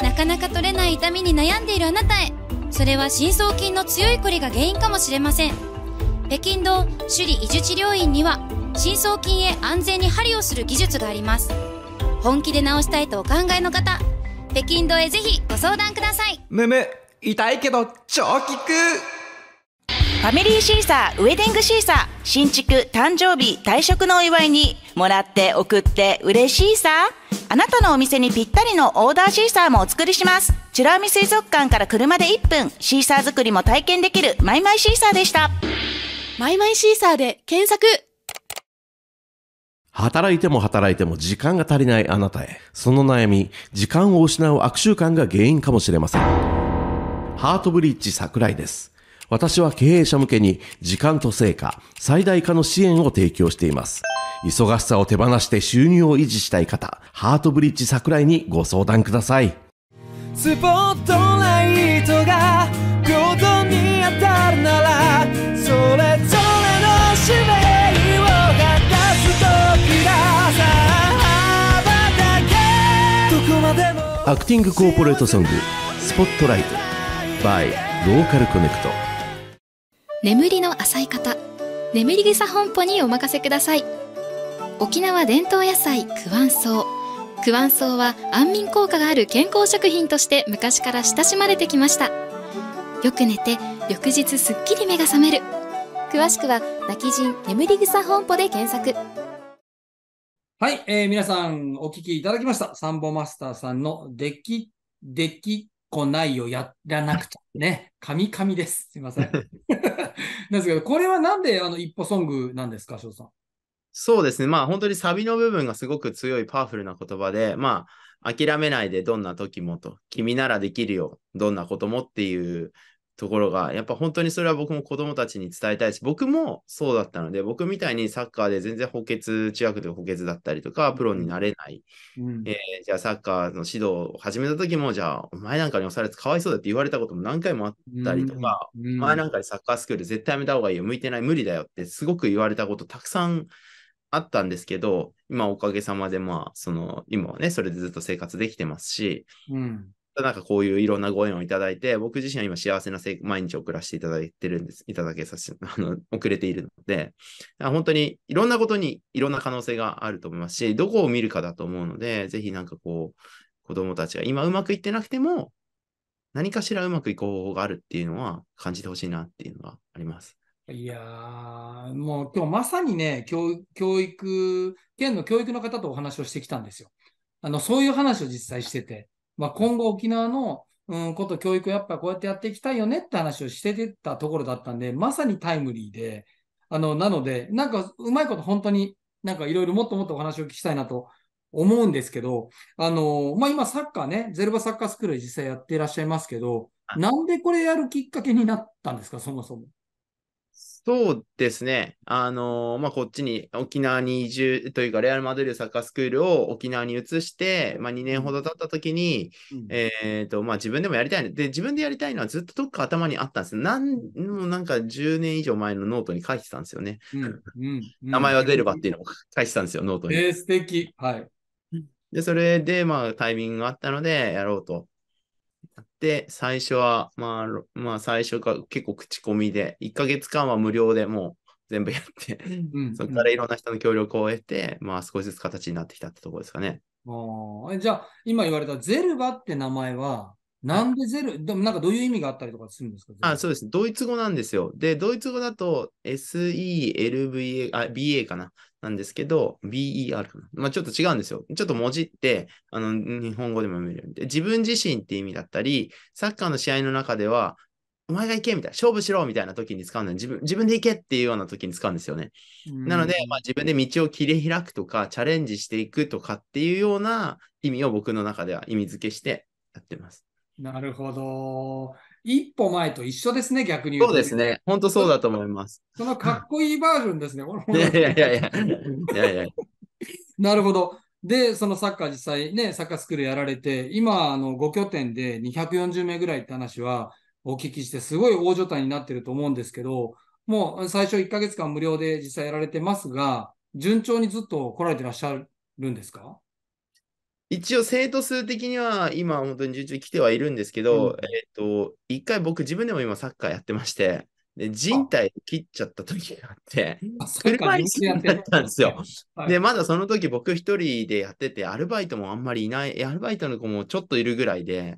なかなか取れない痛みに悩んでいるあなたへ。それは深層筋の強いこりが原因かもしれません。北京道首里移樹治療院には深層筋へ安全に針をする技術があります本気で治したいとお考えの方北京堂へぜひご相談くださいむむ痛いけど超効くファミリーシーサー、ウェディングシーサー、新築、誕生日、退職のお祝いに、もらって送って嬉しいさ。あなたのお店にぴったりのオーダーシーサーもお作りします。美ら海水族館から車で1分、シーサー作りも体験できるマイマイシーサーでした。マイマイシーサーで検索働いても働いても時間が足りないあなたへ。その悩み、時間を失う悪習慣が原因かもしれません。ハートブリッジ桜井です。私は経営者向けに時間と成果、最大化の支援を提供しています。忙しさを手放して収入を維持したい方、ハートブリッジ桜井にご相談ください。スポットライトが平等に当たるならアクティングコーポレートソング「スポットライト by ローカルコネクト眠りの浅い方眠り草本舗にお任せください沖縄伝統野菜クワンソウクワンソウは安眠効果がある健康食品として昔から親しまれてきましたよく寝て翌日すっきり目が覚める詳しくは泣き人眠り草本舗で検索はい、えー、皆さんお聞きいただきました。サンボマスターさんのでき、できこないをやらなくちゃね、カミです。すいません。なんですけど、これはなんであの一歩ソングなんですか、翔さん。そうですね。まあ本当にサビの部分がすごく強いパワフルな言葉で、まあ諦めないでどんな時もと、君ならできるよ、どんなこともっていうところが、やっぱ本当にそれは僕も子供たちに伝えたいし、僕もそうだったので、僕みたいにサッカーで全然補欠、中学で補欠だったりとか、プロになれない。うん、えー、じゃあサッカーの指導を始めた時も、じゃあお前なんかに押されてかわいそうだって言われたことも何回もあったりとか、うん、お前なんかにサッカースクール絶対やめた方がいいよ、向いてない、無理だよってすごく言われたことたくさんあったんですけど、今おかげさまでまあ、その、今はね、それでずっと生活できてますし、うんなんかこういういろんなご縁をいただいて、僕自身は今幸せな毎日を送らせていただいてるんです、いただけさせて、あの、遅れているので、本当にいろんなことにいろんな可能性があると思いますし、どこを見るかだと思うので、ぜひなんかこう、子供たちが今うまくいってなくても、何かしらうまくいく方法があるっていうのは感じてほしいなっていうのはあります。いやー、もう今日まさにね、教教育、県の教育の方とお話をしてきたんですよ。あの、そういう話を実際してて。まあ、今後沖縄の、うん、こと教育やっぱこうやってやっていきたいよねって話をしてたところだったんで、まさにタイムリーで、あの、なので、なんかうまいこと本当になんかいろいろもっともっとお話を聞きたいなと思うんですけど、あの、まあ、今サッカーね、ゼルバサッカースクールで実際やっていらっしゃいますけど、なんでこれやるきっかけになったんですか、そもそも。そうですね。あのー、まあ、こっちに沖縄に移住というか、レアル・マドリードサッカースクールを沖縄に移して、まあ、2年ほど経った時に、うん、えっ、ー、と、まあ、自分でもやりたいで、自分でやりたいのはずっとどっか頭にあったんですなん、もうなんか10年以上前のノートに書いてたんですよね。うん。うん、名前は出ればっていうのを書いてたんですよ、ノートに。えー、素敵。はい。で、それで、まあ、タイミングがあったので、やろうと。で、最初は、まあ、まあ、最初が結構口コミで、1ヶ月間は無料でもう全部やって、そこからいろんな人の協力を得て、まあ、少しずつ形になってきたってとこですかね。あじゃあ、今言われたゼルバって名前は、なんでゼル、はい、でもなんかどういう意味があったりとかするんですかあそうです。ドイツ語なんですよ。で、ドイツ語だと SELVA、BA かな。なんですけど、BER かな。まあ、ちょっと違うんですよ。ちょっと文字って、あの、日本語でも読めるんで、自分自身って意味だったり、サッカーの試合の中では、お前が行けみたいな、勝負しろみたいな時に使うのは自分、自分で行けっていうような時に使うんですよね。なので、まあ、自分で道を切り開くとか、チャレンジしていくとかっていうような意味を僕の中では意味付けしてやってます。なるほど。一歩前と一緒ですね、逆に言うと。そうですね。本当そうだと思います。そのかっこいいバージョンですね。いやいやいやいや。なるほど。で、そのサッカー実際ね、サッカースクールやられて、今、あの、5拠点で240名ぐらいって話はお聞きして、すごい大所帯になってると思うんですけど、もう最初1ヶ月間無料で実際やられてますが、順調にずっと来られてらっしゃるんですか一応生徒数的には今本当に順調来てはいるんですけど、うん、えっ、と、一回僕自分でも今サッカーやってまして、で人体切っちゃった時があって、車椅子やったんですよ。で、まだその時僕一人でやってて、アルバイトもあんまりいない、アルバイトの子もちょっといるぐらいで、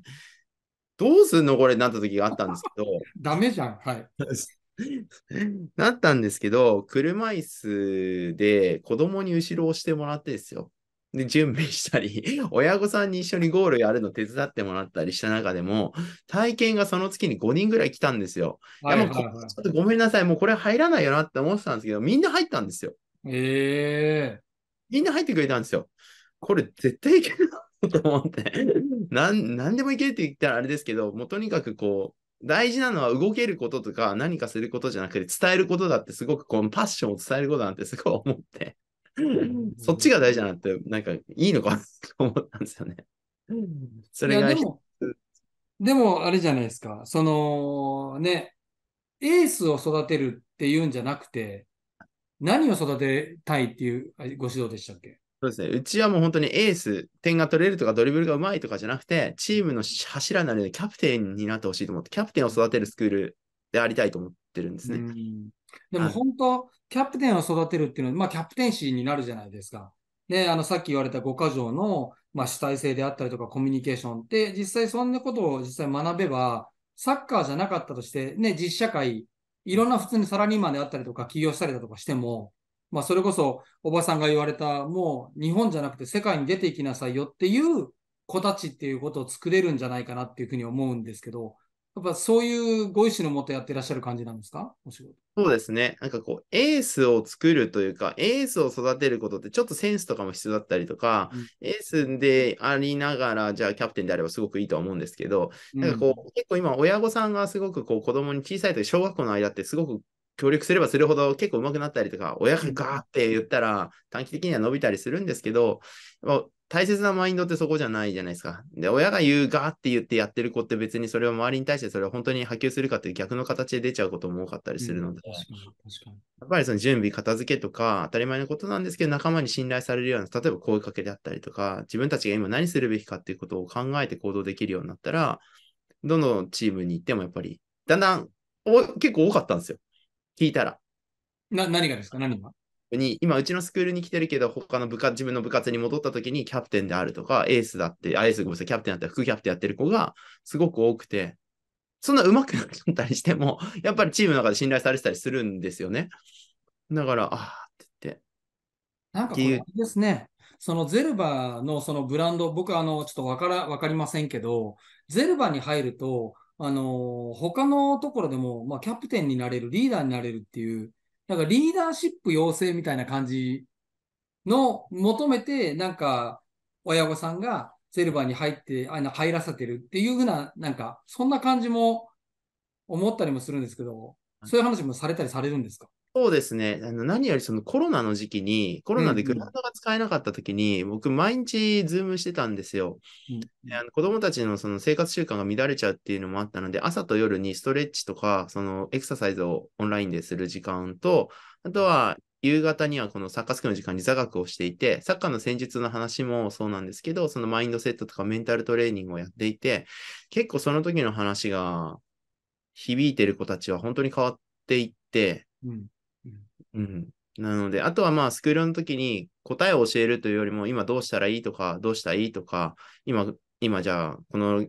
どうすんのこれなった時があったんですけど。ダメじゃん。はい。なったんですけど、車椅子で子供に後ろを押してもらってですよ。で、準備したり、親御さんに一緒にゴールやるの手伝ってもらったりした中でも、体験がその月に5人ぐらい来たんですよ。はいはいはい、いや、もう、ちょっとごめんなさい、もうこれ入らないよなって思ってたんですけど、みんな入ったんですよ。ええー、みんな入ってくれたんですよ。これ絶対いけるなと思って。なん、なんでもいけるって言ったらあれですけど、もうとにかくこう、大事なのは動けることとか何かすることじゃなくて伝えることだってすごくこのパッションを伝えることなんてすごい思ってそっちが大事だなって、なんかいいのかと思ったんですよね。それが。でも、でもあれじゃないですか。そのね、エースを育てるっていうんじゃなくて、何を育てたいっていうご指導でしたっけそうですね。うちはもう本当にエース、点が取れるとかドリブルがうまいとかじゃなくて、チームの柱になるのでキャプテンになってほしいと思って、キャプテンを育てるスクールでありたいと思ってるんですね。でも本当、キャプテンを育てるっていうのは、まあ、キャプテンシーになるじゃないですか。で、あの、さっき言われた5箇条の、まあ、主体性であったりとか、コミュニケーションって、実際そんなことを実際学べば、サッカーじゃなかったとして、ね、実社会、いろんな普通にサラリーマンであったりとか、起業したりだとかしても、まあ、それこそ、おばさんが言われた、もう日本じゃなくて世界に出ていきなさいよっていう子たちっていうことを作れるんじゃないかなっていうふうに思うんですけど、やっぱそういうご意思のもとやってらっしゃる感じなんですかお仕事。そうですね。なんかこう、エースを作るというか、エースを育てることってちょっとセンスとかも必要だったりとか、うん、エースでありながら、じゃあキャプテンであればすごくいいとは思うんですけど、なんかこう、うん、結構今親御さんがすごくこう子供に小さい時、小学校の間ってすごく協力すればするほど結構上手くなったりとか、親がガーって言ったら短期的には伸びたりするんですけど、大切なマインドってそこじゃないじゃないですか。で、親が言うがって言ってやってる子って別にそれを周りに対してそれを本当に波及するかっていう逆の形で出ちゃうことも多かったりするので、うん、やっぱりその準備、片付けとか当たり前のことなんですけど、仲間に信頼されるような、例えば声かけであったりとか、自分たちが今何するべきかっていうことを考えて行動できるようになったら、どのチームに行ってもやっぱり、だんだんお結構多かったんですよ。聞いたら。な、何がですか何がに、今うちのスクールに来てるけど、他の部活、自分の部活に戻った時にキャプテンであるとか、エースだって、あ、エースごめんなさい、キャプテンだったら副キャプテンやってる子がすごく多くて、そんな上手くなっったりしても、やっぱりチームの中で信頼されてたりするんですよね。だから、ああって言って。なんかですね。そのゼルバのそのブランド、僕あの、ちょっとわから、わかりませんけど、ゼルバに入ると、あの、他のところでも、まあ、キャプテンになれる、リーダーになれるっていう、なんかリーダーシップ養成みたいな感じの求めて、なんか親御さんがセルバーに入って、あ入らせてるっていうふうな、なんかそんな感じも思ったりもするんですけど、そういう話もされたりされるんですかそうですね。あの何よりそのコロナの時期に、コロナでグラウンドが使えなかった時に、うん、僕、毎日ズームしてたんですよ。うん、あの子供たちのその生活習慣が乱れちゃうっていうのもあったので、朝と夜にストレッチとか、そのエクササイズをオンラインでする時間と、あとは夕方にはこのサッカースクの時間に座学をしていて、サッカーの戦術の話もそうなんですけど、そのマインドセットとかメンタルトレーニングをやっていて、結構その時の話が響いてる子たちは本当に変わっていって、うんうん。なので、あとはまあ、スクールの時に答えを教えるというよりも、今どうしたらいいとか、どうしたらいいとか、今、今じゃあ、この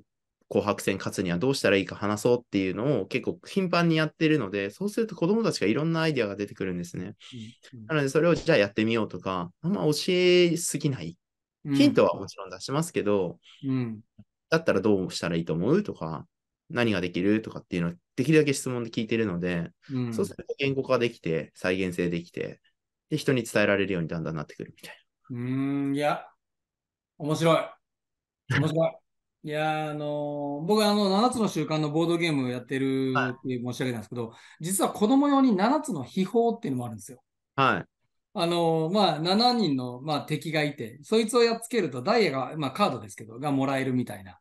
紅白戦勝つにはどうしたらいいか話そうっていうのを結構頻繁にやってるので、そうすると子供たちがいろんなアイデアが出てくるんですね。うん、なので、それをじゃあやってみようとか、あんま教えすぎない。ヒントはもちろん出しますけど、うん、だったらどうしたらいいと思うとか、何ができるとかっていうのをできるだけ質問で聞いてるので、うん、そうすると言語化できて、再現性できて、で、人に伝えられるようにだんだんなってくるみたいな。うん、いや、面白い。面白い。いや、あのー、僕あの、7つの習慣のボードゲームをやってるって申し上げたんですけど、はい、実は子供用に7つの秘宝っていうのもあるんですよ。はい。あのー、まあ、7人の、まあ、敵がいて、そいつをやっつけるとダイヤが、まあ、カードですけど、がもらえるみたいな。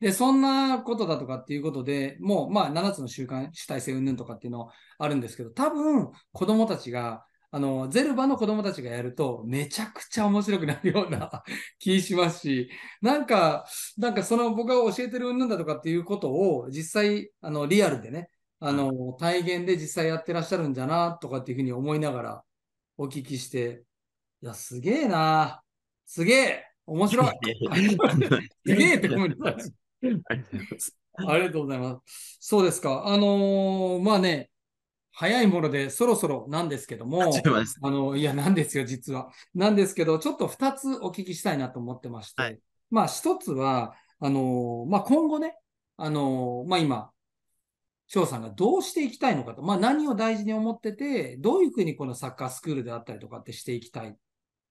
で、そんなことだとかっていうことで、もうまあ7つの習慣、主体性云々とかっていうのあるんですけど、多分子供たちが、あの、ゼルバの子供たちがやるとめちゃくちゃ面白くなるような 気しますし、なんか、なんかその僕が教えてる云々だとかっていうことを実際、あの、リアルでね、あの、体現で実際やってらっしゃるんじゃな、とかっていうふうに思いながらお聞きして、いや、すげえなすげえ面白い すげえってありがとうございます。そうですか。あのー、まあね、早いものでそろそろなんですけども、あの、いや、なんですよ、実は。なんですけど、ちょっと2つお聞きしたいなと思ってまして、はい、まあ1つは、あのー、まあ今後ね、あのー、まあ今、翔さんがどうしていきたいのかと、まあ何を大事に思ってて、どういうふうにこのサッカースクールであったりとかってしていきたい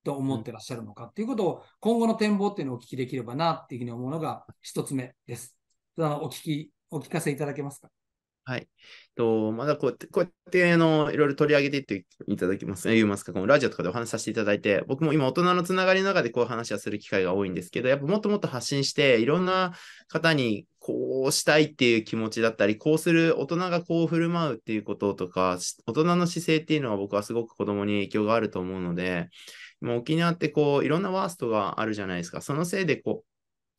と思ってらっしゃるのかっていうことを、今後の展望っていうのをお聞きできればなっていうふうに思うのが一つ目です。お聞き、お聞かせいただけますか。はい。と、まだこうやって、こうやって、あの、いろいろ取り上げていっていただきます、ね、言いますか、このラジオとかでお話しさせていただいて、僕も今大人のつながりの中でこう話をする機会が多いんですけど、やっぱもっともっと発信して、いろんな方にこうしたいっていう気持ちだったり、こうする、大人がこう振る舞うっていうこととか、大人の姿勢っていうのは僕はすごく子供に影響があると思うので、もう沖縄ってこう、いろんなワーストがあるじゃないですか。そのせいでこう、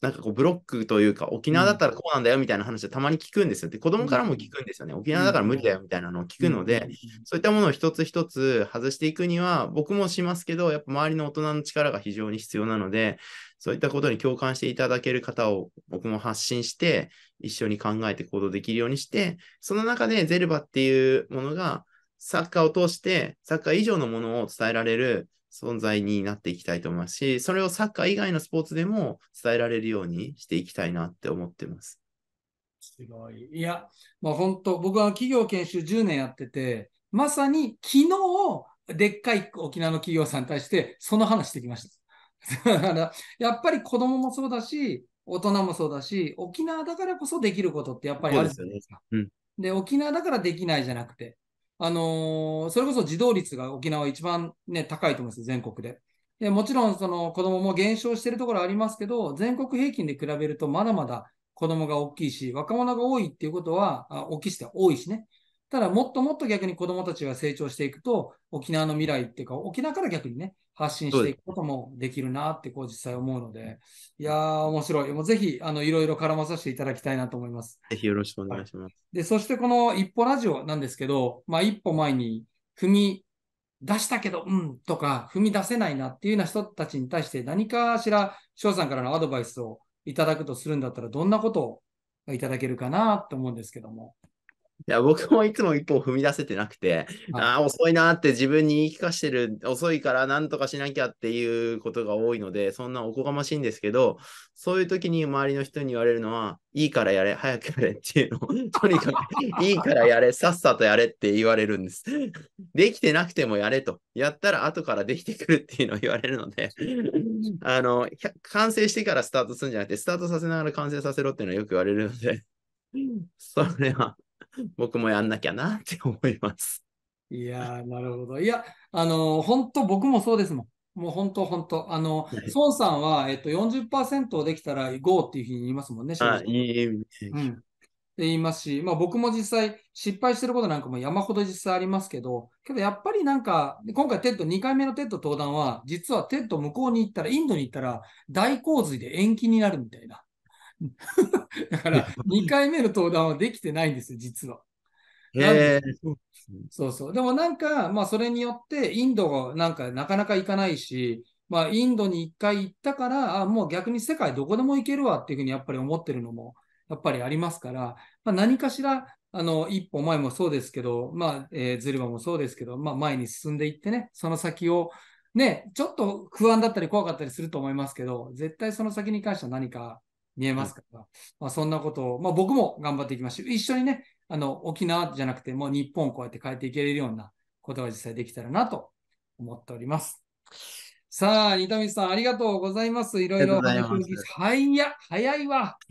なんかこうブロックというか、沖縄だったらこうなんだよみたいな話をたまに聞くんですよ。て、子供からも聞くんですよね。沖縄だから無理だよみたいなのを聞くので、そういったものを一つ一つ外していくには、僕もしますけど、やっぱ周りの大人の力が非常に必要なので、そういったことに共感していただける方を僕も発信して、一緒に考えて行動できるようにして、その中でゼルバっていうものが、サッカーを通して、サッカー以上のものを伝えられる存在になっていきたいと思いますし、それをサッカー以外のスポーツでも伝えられるようにしていきたいなって思ってます。すごい。いや、もう本当、僕は企業研修10年やってて、まさに昨日、でっかい沖縄の企業さんに対して、その話してきました。だから、やっぱり子供もそうだし、大人もそうだし、沖縄だからこそできることってやっぱりあるじゃないですか。で、ねうん、沖縄だからできないじゃなくて、あのー、それこそ児童率が沖縄一番、ね、高いと思います、全国で。でもちろんその子供も減少しているところありますけど、全国平均で比べるとまだまだ子供が大きいし、若者が多いっていうことは、あ起きして多いしね。ただ、もっともっと逆に子どもたちが成長していくと、沖縄の未来っていうか、沖縄から逆にね、発信していくこともできるなって、こう実際思うので、いやー、面白い。もうぜひ、あの、いろいろ絡まさせていただきたいなと思います。ぜひよろしくお願いします。はい、で、そしてこの一歩ラジオなんですけど、まあ、一歩前に踏み出したけど、うんとか、踏み出せないなっていうような人たちに対して何かしら、翔さんからのアドバイスをいただくとするんだったら、どんなことをいただけるかなと思うんですけども。いや、僕もいつも一歩踏み出せてなくて、ああ、遅いなって自分に言い聞かしてる、遅いから何とかしなきゃっていうことが多いので、そんなおこがましいんですけど、そういう時に周りの人に言われるのは、いいからやれ、早くやれっていうのを、とにかく、いいからやれ、さっさとやれって言われるんです。できてなくてもやれと。やったら後からできてくるっていうのを言われるので、あの、完成してからスタートするんじゃなくて、スタートさせながら完成させろっていうのはよく言われるので、それは 僕もやんなきゃなって思います。いやなるほど。いや、あのー、本当僕もそうですもん。もう本当、本当。あの、孫さんは、えっと40、できたら GO っていうふうに言いますもんね、あい、うん、って言いますし、まあ僕も実際失敗してることなんかも山ほど実際ありますけど、けどやっぱりなんか、今回テッド、2回目のテッド登壇は、実はテッド向こうに行ったら、インドに行ったら大洪水で延期になるみたいな。だから、2 回目の登壇はできてないんですよ、実は。えー、そうそう。でもなんか、まあ、それによって、インドがなんか、なかなか行かないし、まあ、インドに一回行ったから、あもう逆に世界どこでも行けるわっていうふうにやっぱり思ってるのも、やっぱりありますから、まあ、何かしら、あの、一歩前もそうですけど、まあ、えー、ズルバもそうですけど、まあ、前に進んでいってね、その先を、ね、ちょっと不安だったり怖かったりすると思いますけど、絶対その先に関しては何か見えますから、まあ、そんなことを、まあ、僕も頑張っていきましょう。一緒にね、あの、沖縄じゃなくて、もう日本をこうやって変えていけれるようなことが実際できたらなと思っております。さあ、二水さん、ありがとうございます。いろいろ話を聞いて、いや、早いわ。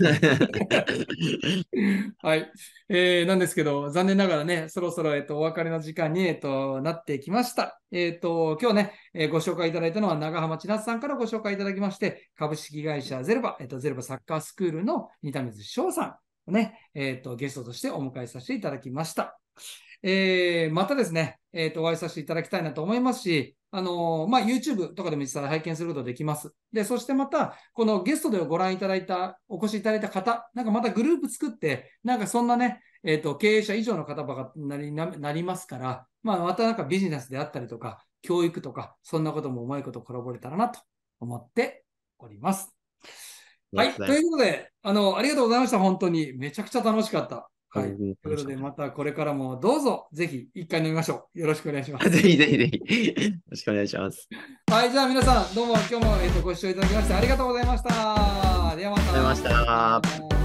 はい、えー。なんですけど、残念ながらね、そろそろ、えっと、お別れの時間に、えっと、なってきました。えっと、今日ね、えー、ご紹介いただいたのは、長浜千夏さんからご紹介いただきまして、株式会社ゼルバ、えっと、ゼルバサッカースクールの二水翔さんをね、えっと、ゲストとしてお迎えさせていただきました。えー、またですね、えっ、ー、と、お会いさせていただきたいなと思いますし、あのまあ、YouTube とかでも実際拝見することができます。で、そしてまた、このゲストでご覧いただいた、お越しいただいた方、なんかまたグループ作って、なんかそんなね、えっ、ー、と、経営者以上の方ばかなりななりますから、まあ、またなんかビジネスであったりとか、教育とか、そんなこともうまいことコラボれたらなと思っております。はい。ということで、あの、ありがとうございました。本当に。めちゃくちゃ楽しかった。はい。ということで、またこれからもどうぞ、ぜひ一回飲みましょう。よろしくお願いします。ぜ ひぜひぜひ。よろしくお願いします。はい、じゃあ皆さん、どうも今日も、えーと、ご視聴いただきましてありがとうございました。ではまた。ありがとうございました。